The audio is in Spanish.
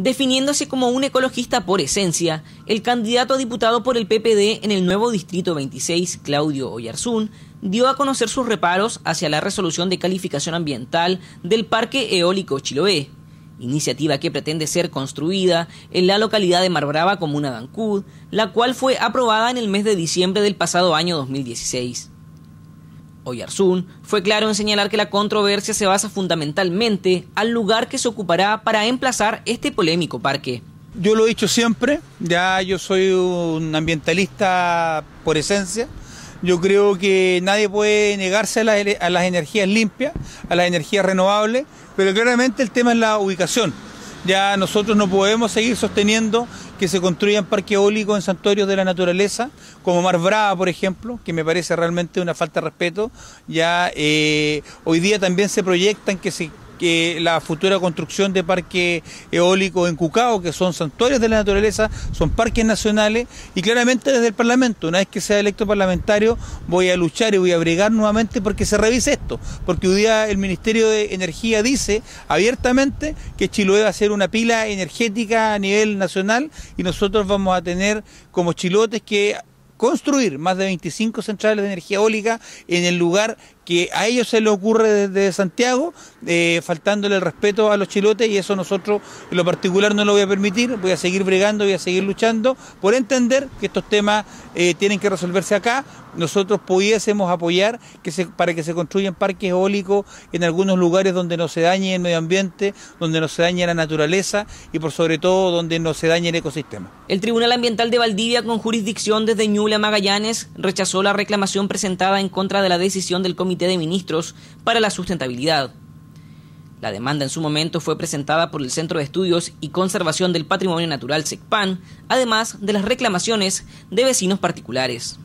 definiéndose como un ecologista por esencia, el candidato a diputado por el PPD en el nuevo Distrito 26, Claudio Oyarzún, dio a conocer sus reparos hacia la resolución de calificación ambiental del Parque Eólico Chiloé, iniciativa que pretende ser construida en la localidad de Marbrava, comuna de Ancud, la cual fue aprobada en el mes de diciembre del pasado año 2016. Oyarzún fue claro en señalar que la controversia se basa fundamentalmente al lugar que se ocupará para emplazar este polémico parque. Yo lo he dicho siempre, ya yo soy un ambientalista por esencia. Yo creo que nadie puede negarse a a las energías limpias, a las energías renovables, pero claramente el tema es la ubicación. Ya nosotros no podemos seguir sosteniendo que se construyan parques eólicos en santuarios de la naturaleza, como Mar Brava, por ejemplo, que me parece realmente una falta de respeto. Ya eh, hoy día también se proyectan que se que la futura construcción de parques eólicos en Cucao, que son santuarios de la naturaleza, son parques nacionales, y claramente desde el Parlamento, una vez que sea electo parlamentario, voy a luchar y voy a bregar nuevamente porque se revise esto, porque hoy día el Ministerio de Energía dice abiertamente que Chiloé va a ser una pila energética a nivel nacional y nosotros vamos a tener como chilotes que construir más de 25 centrales de energía eólica en el lugar que a ellos se les ocurre desde Santiago, eh, faltándole el respeto a los chilotes y eso nosotros en lo particular no lo voy a permitir, voy a seguir bregando, voy a seguir luchando por entender que estos temas eh, tienen que resolverse acá, nosotros pudiésemos apoyar que para que se construyan parques eólicos en algunos lugares donde no se dañe el medio ambiente, donde no se dañe la naturaleza y por sobre todo donde no se dañe el ecosistema. El Tribunal Ambiental de Valdivia con jurisdicción desde Ñuble Magallanes rechazó la reclamación presentada en contra de la decisión del Comité de Ministros para la Sustentabilidad. La demanda en su momento fue presentada por el Centro de Estudios y Conservación del Patrimonio Natural SECPAN, además de las reclamaciones de vecinos particulares.